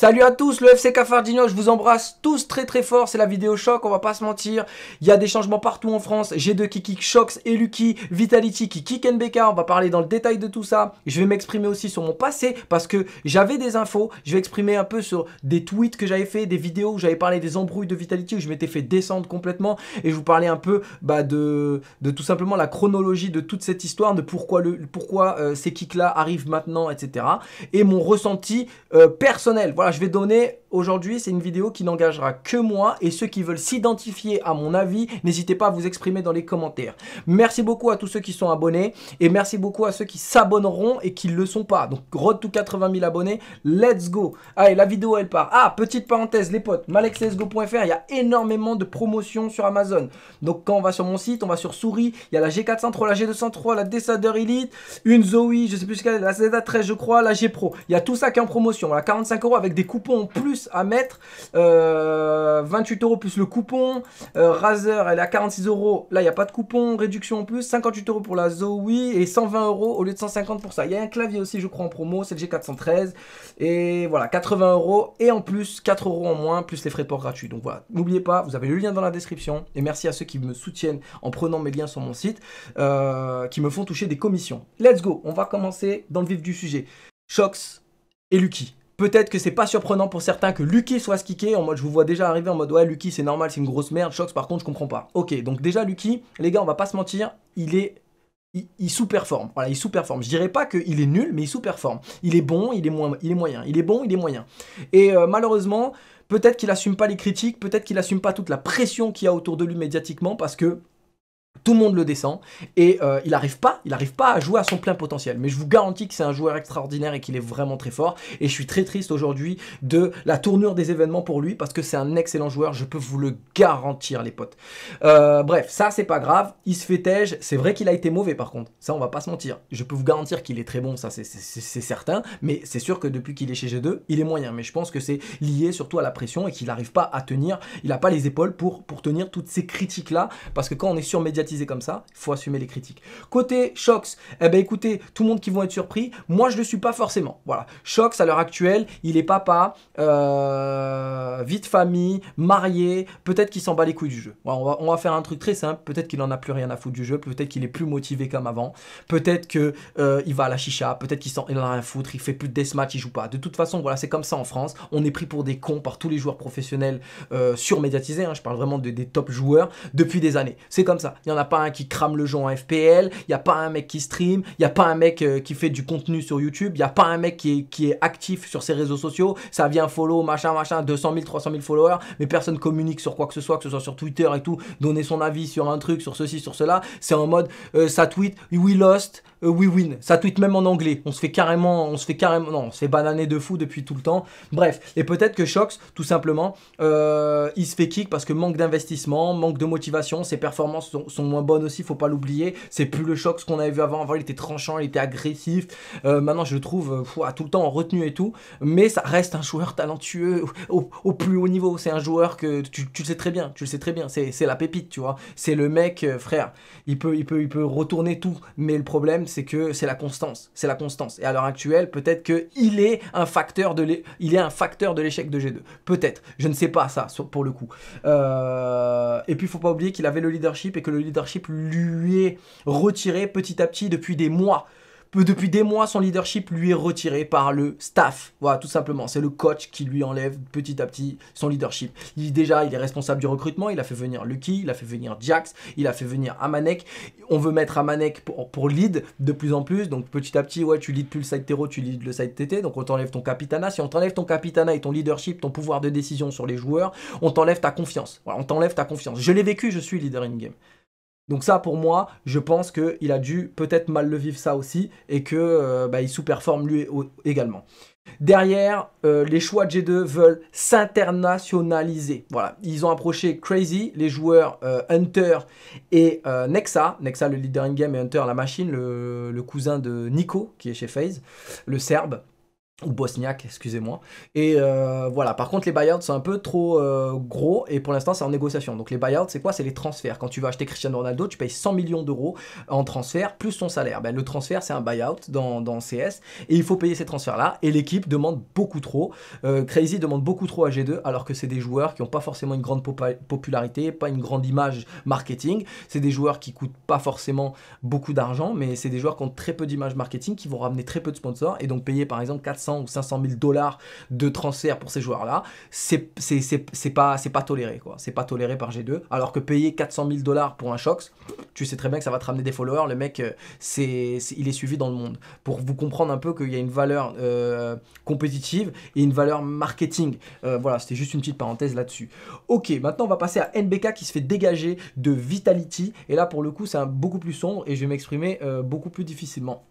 Salut à tous, le FC Cafardino, je vous embrasse tous très très fort, c'est la vidéo choc, on va pas se mentir, il y a des changements partout en France, J'ai 2 qui kick et Eluki, Vitality qui kick NBK, on va parler dans le détail de tout ça, je vais m'exprimer aussi sur mon passé, parce que j'avais des infos, je vais exprimer un peu sur des tweets que j'avais fait, des vidéos où j'avais parlé des embrouilles de Vitality, où je m'étais fait descendre complètement, et je vous parlais un peu bah, de, de tout simplement la chronologie de toute cette histoire, de pourquoi, le, pourquoi euh, ces kicks là arrivent maintenant, etc. Et mon ressenti euh, personnel, voilà je vais donner aujourd'hui, c'est une vidéo qui n'engagera que moi et ceux qui veulent s'identifier à mon avis, n'hésitez pas à vous exprimer dans les commentaires. Merci beaucoup à tous ceux qui sont abonnés et merci beaucoup à ceux qui s'abonneront et qui ne le sont pas. Donc, road to 80 000 abonnés, let's go Allez, la vidéo, elle part. Ah, petite parenthèse, les potes, malexesgo.fr. il y a énormément de promotions sur Amazon. Donc, quand on va sur mon site, on va sur Souris, il y a la G403, la G203, la Dessader Elite, une Zoe, je sais plus ce qu'elle est, la Z13, je crois, la G Pro. Il y a tout ça qui est en promotion, à 45 euros avec coupons en plus à mettre. 28 euh, euros plus le coupon. Euh, Razer, elle est à 46 euros. Là, il n'y a pas de coupon. Réduction en plus. 58 euros pour la Zoe et 120 euros au lieu de 150 pour ça. Il y a un clavier aussi, je crois, en promo. C'est le G413. Et voilà, 80 euros. Et en plus, 4 euros en moins, plus les frais de port gratuits. Donc voilà, n'oubliez pas, vous avez le lien dans la description. Et merci à ceux qui me soutiennent en prenant mes liens sur mon site, euh, qui me font toucher des commissions. Let's go, on va commencer dans le vif du sujet. Shox et Lucky. Peut-être que c'est pas surprenant pour certains que Lucky soit skiqué. En mode, je vous vois déjà arriver en mode, ouais, Lucky, c'est normal, c'est une grosse merde. Shox, par contre, je comprends pas. Ok, donc déjà, Lucky, les gars, on va pas se mentir, il est il, sous-performe. Voilà, il sous-performe. Je dirais pas qu'il est nul, mais il sous-performe. Il est bon, il est, moins, il est moyen. Il est bon, il est moyen. Et euh, malheureusement, peut-être qu'il assume pas les critiques, peut-être qu'il assume pas toute la pression qu'il y a autour de lui médiatiquement parce que tout le monde le descend et euh, il n'arrive pas, il arrive pas à jouer à son plein potentiel. Mais je vous garantis que c'est un joueur extraordinaire et qu'il est vraiment très fort. Et je suis très triste aujourd'hui de la tournure des événements pour lui parce que c'est un excellent joueur. Je peux vous le garantir, les potes. Euh, bref, ça c'est pas grave. Il se fait C'est vrai qu'il a été mauvais par contre. Ça on va pas se mentir. Je peux vous garantir qu'il est très bon, ça c'est certain. Mais c'est sûr que depuis qu'il est chez G2, il est moyen. Mais je pense que c'est lié surtout à la pression et qu'il n'arrive pas à tenir. Il n'a pas les épaules pour, pour tenir toutes ces critiques là parce que quand on est sur médiatique comme ça, il faut assumer les critiques. Côté Shox, eh ben écoutez, tout le monde qui vont être surpris, moi je ne le suis pas forcément. Voilà, Shox à l'heure actuelle, il est papa, euh, vie famille, marié, peut-être qu'il s'en bat les couilles du jeu. on, va, faire un truc très simple, peut-être qu'il en a plus rien à foutre du jeu, peut-être qu'il est plus motivé comme avant, peut-être qu'il euh, va à la chicha, peut-être qu'il n'en a rien à foutre, il fait plus de deathmatch, il joue pas. De toute façon, voilà, c'est comme ça en France, on est pris pour des cons par tous les joueurs professionnels euh, surmédiatisés, hein. je parle vraiment des top joueurs, depuis des années. C'est comme ça, a pas un qui crame le jeu en FPL, il n'y a pas un mec qui stream, il n'y a pas un mec euh, qui fait du contenu sur YouTube, il n'y a pas un mec qui est, actif sur ses réseaux sociaux, ça vient follow, machin, machin, 200 000, 300 000 followers, mais personne communique sur quoi que ce soit, que ce soit sur Twitter et tout, donner son avis sur un truc, sur ceci, sur cela, c'est en mode, euh, ça tweet, we lost, oui euh, win. Ça tweet même en anglais. On se fait carrément, on se fait carrément, non, on se de fou depuis tout le temps. Bref, et peut-être que Shox, tout simplement, euh, il se fait kick parce que manque d'investissement, manque de motivation, ses performances sont, moins bonnes aussi, faut pas l'oublier. C'est plus le Shox qu'on avait vu avant. Avant, il était tranchant, il était agressif. Euh, maintenant, je le trouve à tout le temps en retenue et tout. Mais ça reste un joueur talentueux au, plus haut niveau. C'est un joueur que tu, le sais très bien, tu le sais très bien. C'est la pépite, tu vois. C'est le mec, frère. Il peut, il peut, il peut retourner tout. Mais le problème, c'est que c'est la constance. C'est la constance. Et à l'heure actuelle, peut-être qu'il est un facteur de l'échec de, de G2. Peut-être. Je ne sais pas ça, pour le coup. Euh, et puis, il faut pas oublier qu'il avait le leadership et que le leadership lui est retiré petit à petit depuis des mois depuis des mois, son leadership lui est retiré par le staff. Voilà, tout simplement. C'est le coach qui lui enlève petit à petit son leadership. déjà, il est responsable du recrutement. Il a fait venir Lucky, il a fait venir Jax, il a fait venir Amanek. On veut mettre Amanek pour, lead de plus en plus. Donc petit à petit, ouais, tu leads plus le site terreau, tu leads le site TT. Donc on t'enlève ton capitana. Si on t'enlève ton capitana et ton leadership, ton pouvoir de décision sur les joueurs, on t'enlève ta confiance. on t'enlève ta confiance. Je l'ai vécu, je suis leader in-game. Donc ça, pour moi, je pense qu'il a dû peut-être mal le vivre ça aussi et que euh, bah, il sous-performe lui également. Derrière, euh, les choix de G2 veulent s'internationaliser. Voilà, ils ont approché Crazy, les joueurs euh, Hunter et Nexa. Nexa, le leader in-game, et Hunter, la machine, le, le cousin de Nico, qui est chez FaZe, le Serbe ou bosniaque, excusez-moi. Et euh, voilà, par contre, les buyouts sont un peu trop euh, gros et pour l'instant, c'est en négociation. Donc, les buyouts, c'est quoi C'est les transferts. Quand tu vas acheter Cristiano Ronaldo, tu payes 100 millions d'euros en transfert plus ton salaire. Ben, le transfert, c'est un buyout dans, dans, CS et il faut payer ces transferts-là. Et l'équipe demande beaucoup trop. Euh, Crazy demande beaucoup trop à G2 alors que c'est des joueurs qui n'ont pas forcément une grande popularité, pas une grande image marketing. C'est des joueurs qui coûtent pas forcément beaucoup d'argent, mais c'est des joueurs qui ont très peu d'image marketing, qui vont ramener très peu de sponsors et donc payer par exemple 400 ou 500 000 dollars de transfert pour ces joueurs-là, c'est pas, pas toléré. quoi. C'est pas toléré par G2. Alors que payer 400 000 dollars pour un Shox, tu sais très bien que ça va te ramener des followers. Le mec, euh, c'est il est suivi dans le monde. Pour vous comprendre un peu qu'il y a une valeur euh, compétitive et une valeur marketing. Euh, voilà, c'était juste une petite parenthèse là-dessus. Ok, maintenant on va passer à NBK qui se fait dégager de Vitality. Et là, pour le coup, c'est beaucoup plus sombre et je vais m'exprimer beaucoup plus difficilement.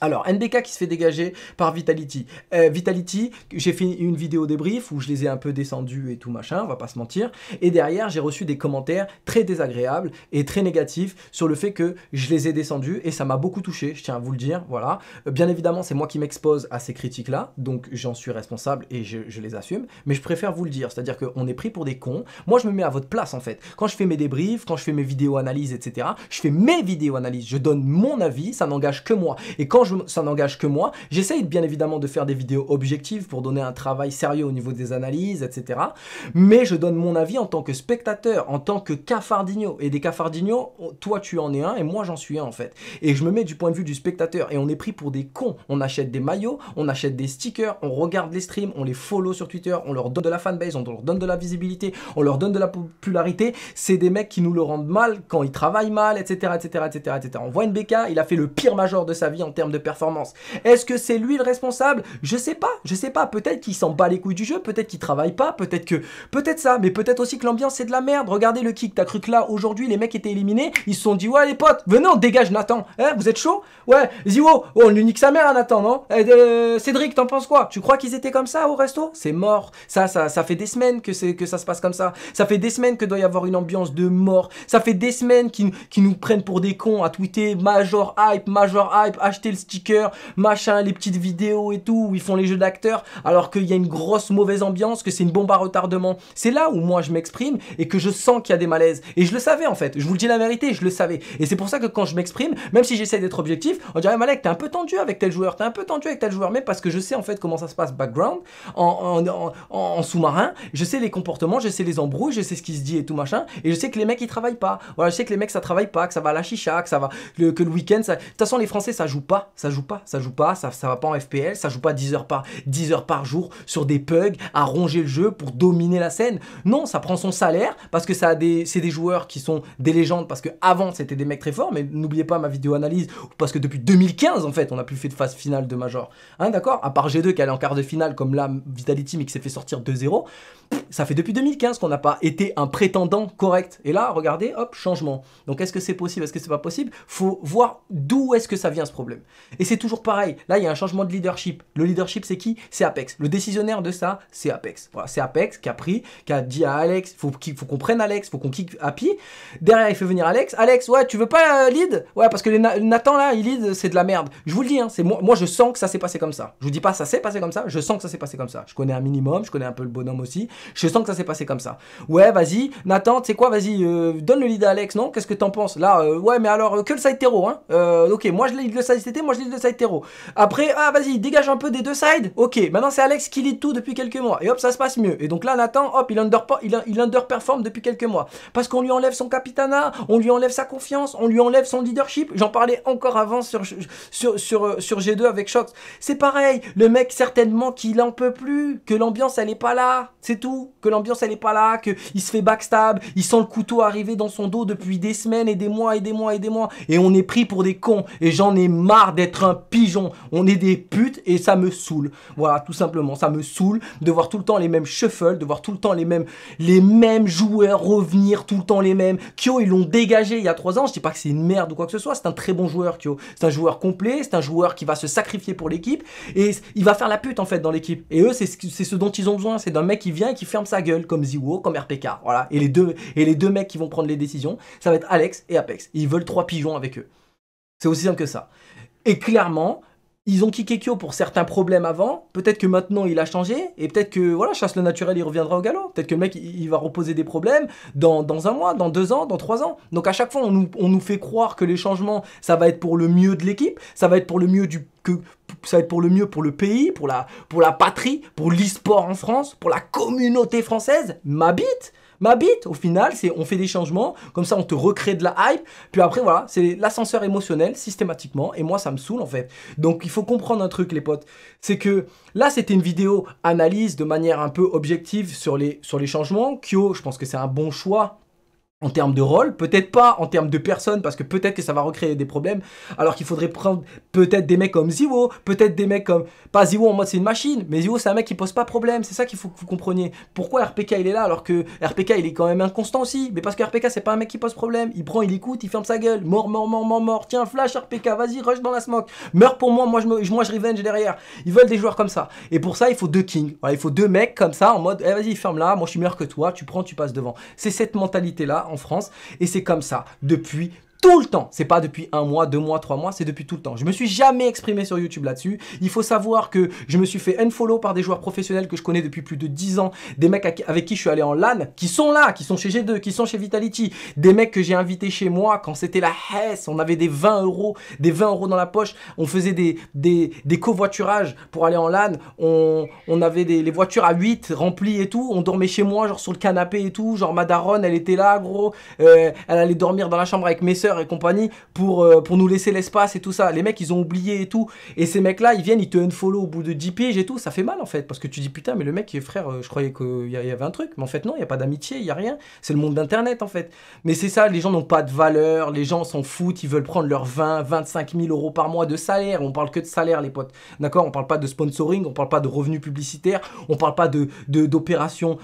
Alors, NBK qui se fait dégager par Vitality. Euh, Vitality, j'ai fait une vidéo débrief où je les ai un peu descendus et tout machin, on va pas se mentir. Et derrière, j'ai reçu des commentaires très désagréables et très négatifs sur le fait que je les ai descendus et ça m'a beaucoup touché, je tiens à vous le dire, voilà. Euh, bien évidemment, c'est moi qui m'expose à ces critiques-là, donc j'en suis responsable et je, je, les assume, mais je préfère vous le dire, c'est-à-dire qu'on est pris pour des cons. Moi, je me mets à votre place en fait. Quand je fais mes débriefs, quand je fais mes vidéos analyses, etc., je fais mes vidéos analyses, je donne mon avis, ça n'engage que moi. Et quand ça n'engage que moi. J'essaye bien évidemment de faire des vidéos objectives pour donner un travail sérieux au niveau des analyses, etc. Mais je donne mon avis en tant que spectateur, en tant que cafardinho. Et des cafardignos, toi tu en es un et moi j'en suis un en fait. Et je me mets du point de vue du spectateur et on est pris pour des cons. On achète des maillots, on achète des stickers, on regarde les streams, on les follow sur Twitter, on leur donne de la fanbase, on leur donne de la visibilité, on leur donne de la popularité. C'est des mecs qui nous le rendent mal quand ils travaillent mal, etc. etc., etc., etc. On voit une BK, il a fait le pire major de sa vie en termes performance. Est-ce que c'est lui le responsable Je sais pas, je sais pas. Peut-être qu'il s'en bat les couilles du jeu, peut-être qu'il travaille pas, peut-être que... Peut-être ça, mais peut-être aussi que l'ambiance c'est de la merde. Regardez le kick, t'as cru que là, aujourd'hui, les mecs étaient éliminés, ils se sont dit, ouais les potes, venez on dégage Nathan, hein, vous êtes chaud Ouais, Zio, oh, on lui nique sa mère à Nathan, non eh, euh, Cédric, t'en penses quoi Tu crois qu'ils étaient comme ça au resto C'est mort. Ça, ça, ça fait des semaines que, que ça se passe comme ça. Ça fait des semaines que doit y avoir une ambiance de mort. Ça fait des semaines qu'ils nous prennent pour des cons à tweeter Major Hype, Major Hype, acheter le stickers, machin, les petites vidéos et tout, où ils font les jeux d'acteurs, alors qu'il y a une grosse mauvaise ambiance, que c'est une bombe à retardement. C'est là où moi je m'exprime et que je sens qu'il y a des malaises. Et je le savais en fait, je vous le dis la vérité, je le savais. Et c'est pour ça que quand je m'exprime, même si j'essaie d'être objectif, on dirait Malek, t'es un peu tendu avec tel joueur, t'es un peu tendu avec tel joueur, mais parce que je sais en fait comment ça se passe background, en, sous-marin, je sais les comportements, je sais les embrouilles, je sais ce qui se dit et tout machin, et je sais que les mecs ils travaillent pas. Voilà, je sais que les mecs ça travaille pas, que ça va à la chicha, que ça va, que le week-end, ça... de toute façon les Français ça joue pas ça joue pas, ça joue pas, ça, va pas en FPL, ça joue pas 10 heures par, 10 heures par jour sur des pugs à ronger le jeu pour dominer la scène. Non, ça prend son salaire parce que ça c'est des joueurs qui sont des légendes parce que avant c'était des mecs très forts, mais n'oubliez pas ma vidéo analyse parce que depuis 2015 en fait on n'a plus fait de phase finale de Major. Hein, d'accord À part G2 qui allait en quart de finale comme la Vitality mais qui s'est fait sortir 2-0, ça fait depuis 2015 qu'on n'a pas été un prétendant correct. Et là, regardez, hop, changement. Donc est-ce que c'est possible Est-ce que c'est pas possible Faut voir d'où est-ce que ça vient ce problème. Et c'est toujours pareil. Là, il y a un changement de leadership. Le leadership, c'est qui C'est Apex. Le décisionnaire de ça, c'est Apex. Voilà, c'est Apex qui a pris, qui a dit à Alex, faut qu'il faut qu'on prenne Alex, faut qu'on kick Happy. Derrière, il fait venir Alex. Alex, ouais, tu veux pas euh, lead Ouais, parce que Nathan là, il lead, c'est de la merde. Je vous le dis, hein, c'est moi, je sens que ça s'est passé comme ça. Je vous dis pas ça s'est passé comme ça, je sens que ça s'est passé comme ça. Je connais un minimum, je connais un peu le bonhomme aussi. Je sens que ça s'est passé comme ça. Ouais, vas-y, Nathan, tu sais quoi, vas-y, euh, donne le lead à Alex, non Qu'est-ce que t'en penses Là, euh, ouais, mais alors que le side hein Ok, moi je lead le side moi je lis le side terreau. Après, ah vas-y, dégage un peu des deux sides. Ok, maintenant c'est Alex qui lit tout depuis quelques mois. Et hop, ça se passe mieux. Et donc là, Nathan, hop, il, underperforme depuis quelques mois. Parce qu'on lui enlève son capitana, on lui enlève sa confiance, on lui enlève son leadership. J'en parlais encore avant sur, sur, sur, G2 avec Shox. C'est pareil, le mec certainement qu'il en peut plus, que l'ambiance elle est pas là, c'est tout. Que l'ambiance elle est pas là, qu'il se fait backstab, il sent le couteau arriver dans son dos depuis des semaines et des mois et des mois et des mois. Et on est pris pour des cons. Et j'en ai marre d'être un pigeon. On est des putes et ça me saoule. Voilà, tout simplement, ça me saoule de voir tout le temps les mêmes shuffles, de voir tout le temps les mêmes, les mêmes joueurs revenir, tout le temps les mêmes. Kyo, ils l'ont dégagé il y a 3 ans. Je dis pas que c'est une merde ou quoi que ce soit. C'est un très bon joueur, Kyo. C'est un joueur complet, c'est un joueur qui va se sacrifier pour l'équipe et il va faire la pute en fait dans l'équipe. Et eux, c'est ce dont ils ont besoin. C'est d'un mec qui vient et qui ferme sa gueule, comme Ziwo, comme RPK. Voilà. Et les deux, et les deux mecs qui vont prendre les décisions, ça va être Alex et Apex. Ils veulent trois pigeons avec eux. C'est aussi simple que ça. Et clairement, ils ont kické Kyo pour certains problèmes avant. Peut-être que maintenant il a changé. Et peut-être que voilà, chasse le naturel, il reviendra au galop. Peut-être que le mec, il, va reposer des problèmes dans, un mois, dans deux ans, dans trois ans. Donc à chaque fois, on nous, fait croire que les changements, ça va être pour le mieux de l'équipe, ça va être pour le mieux du que ça va être pour le mieux pour le pays, pour la, pour la patrie, pour l'e-sport en France, pour la communauté française. Ma ma bite au final, c'est on fait des changements, comme ça on te recrée de la hype, puis après voilà, c'est l'ascenseur émotionnel systématiquement, et moi ça me saoule en fait. Donc il faut comprendre un truc les potes, c'est que là c'était une vidéo analyse de manière un peu objective sur les, sur les changements, Kyo je pense que c'est un bon choix, en termes de rôle, peut-être pas en termes de personne parce que peut-être que ça va recréer des problèmes, alors qu'il faudrait prendre peut-être des mecs comme Zivo peut-être des mecs comme, pas Ziwo en mode c'est une machine, mais Ziwo c'est un mec qui pose pas problème, c'est ça qu'il faut que vous compreniez. Pourquoi RPK il est là alors que RPK il est quand même inconstant aussi, mais parce que RPK c'est pas un mec qui pose problème, il prend, il écoute, il ferme sa gueule, mort, mort, mort, mort, mort, tiens, flash RPK, vas-y, rush dans la smoke, meurs pour moi, moi je, moi je revenge derrière. Ils veulent des joueurs comme ça, et pour ça il faut deux kings, il faut deux mecs comme ça, en mode, eh, vas-y ferme là, moi je suis meilleur que toi, tu prends, tu passes devant. C'est cette mentalité là, France. Et c'est comme ça depuis tout le temps. C'est pas depuis un mois, deux mois, trois mois, c'est depuis tout le temps. Je me suis jamais exprimé sur YouTube là-dessus. Il faut savoir que je me suis fait unfollow par des joueurs professionnels que je connais depuis plus de dix ans, des mecs avec qui je suis allé en LAN, qui sont là, qui sont chez G2, qui sont chez Vitality, des mecs que j'ai invités chez moi quand c'était la Hesse, on avait des 20 euros, des 20 euros dans la poche, on faisait des, des, des covoiturages pour aller en LAN, on, on avait des, les voitures à 8 remplies et tout, on dormait chez moi, genre sur le canapé et tout, genre ma daronne, elle était là, gros, euh, elle allait dormir dans la chambre avec mes sœurs, et compagnie pour, euh, pour nous laisser l'espace et tout ça. Les mecs, ils ont oublié et tout. Et ces mecs-là, ils viennent, ils te unfollow au bout de 10 piges et tout. Ça fait mal en fait. Parce que tu dis putain, mais le mec, frère, euh, je croyais qu'il y avait un truc. Mais en fait, non, il n'y a pas d'amitié, il n'y a rien. C'est le monde d'Internet en fait. Mais c'est ça, les gens n'ont pas de valeur, les gens s'en foutent, ils veulent prendre leurs 20, 25 000 euros par mois de salaire. On parle que de salaire, les potes. D'accord On parle pas de sponsoring, on parle pas de revenus publicitaires, on parle pas de d'opérations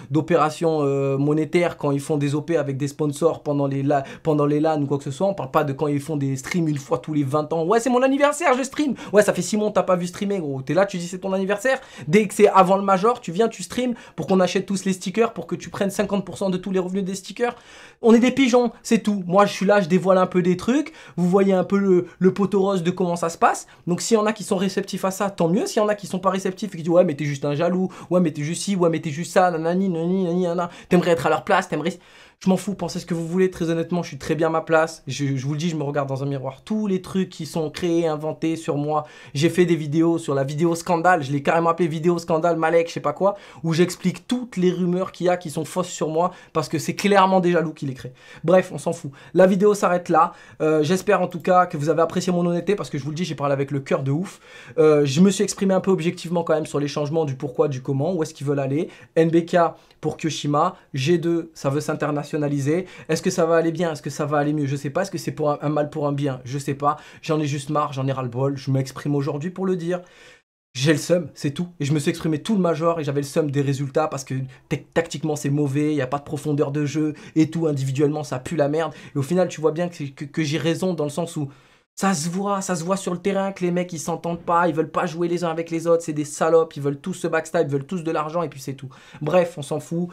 euh, monétaires quand ils font des OP avec des sponsors pendant les, pendant les LAN ou quoi que ce soit on parle pas de quand ils font des streams une fois tous les 20 ans. Ouais, c'est mon anniversaire, je stream. Ouais, ça fait 6 mois, t'as pas vu streamer, gros. T'es là, tu dis c'est ton anniversaire. Dès que c'est avant le major, tu viens, tu stream pour qu'on achète tous les stickers, pour que tu prennes 50% de tous les revenus des stickers. On est des pigeons, c'est tout. Moi, je suis là, je dévoile un peu des trucs. Vous voyez un peu le, le poteau rose de comment ça se passe. Donc, s'il y en a qui sont réceptifs à ça, tant mieux. S'il y en a qui sont pas réceptifs et qui disent ouais, mais t'es juste un jaloux, ouais, mais t'es juste ci, ouais, mais t'es juste ça, nanani, T'aimerais être à leur place, t'aimerais. Je m'en fous, pensez ce que vous voulez, très honnêtement, je suis très bien à ma place. Je, vous le dis, je me regarde dans un miroir. Tous les trucs qui sont créés, inventés sur moi. J'ai fait des vidéos sur la vidéo scandale, je l'ai carrément appelé vidéo scandale Malek, je sais pas quoi, où j'explique toutes les rumeurs qu'il y a qui sont fausses sur moi parce que c'est clairement des jaloux qui les créent. Bref, on s'en fout. La vidéo s'arrête là. Euh, j'espère en tout cas que vous avez apprécié mon honnêteté parce que je vous le dis, j'ai parlé avec le cœur de ouf. Euh, je me suis exprimé un peu objectivement quand même sur les changements du pourquoi, du comment, où est-ce qu'ils veulent aller. NBK pour Kyoshima, G2, ça veut s'internationaliser est-ce que ça va aller bien Est-ce que ça va aller mieux Je sais pas. Est-ce que c'est pour un, mal pour un bien Je sais pas. J'en ai juste marre, j'en ai ras-le-bol. Je m'exprime aujourd'hui pour le dire. J'ai le seum, c'est tout. Et je me suis exprimé tout le major et j'avais le seum des résultats parce que tactiquement c'est mauvais, il n'y a pas de profondeur de jeu et tout, individuellement ça pue la merde. Et au final, tu vois bien que, j'ai raison dans le sens où ça se voit, ça se voit sur le terrain que les mecs ils s'entendent pas, ils veulent pas jouer les uns avec les autres, c'est des salopes, ils veulent tous se backstab, ils veulent tous de l'argent et puis c'est tout. Bref, on s'en fout.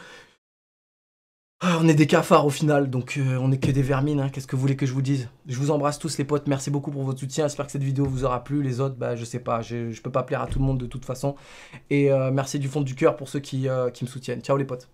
Ah, on est des cafards au final, donc euh, on est que des vermines, hein. qu'est-ce que vous voulez que je vous dise Je vous embrasse tous les potes, merci beaucoup pour votre soutien, j'espère que cette vidéo vous aura plu, les autres, bah je sais pas, je, peux pas plaire à tout le monde de toute façon, et euh, merci du fond du cœur pour ceux qui, euh, qui me soutiennent, ciao les potes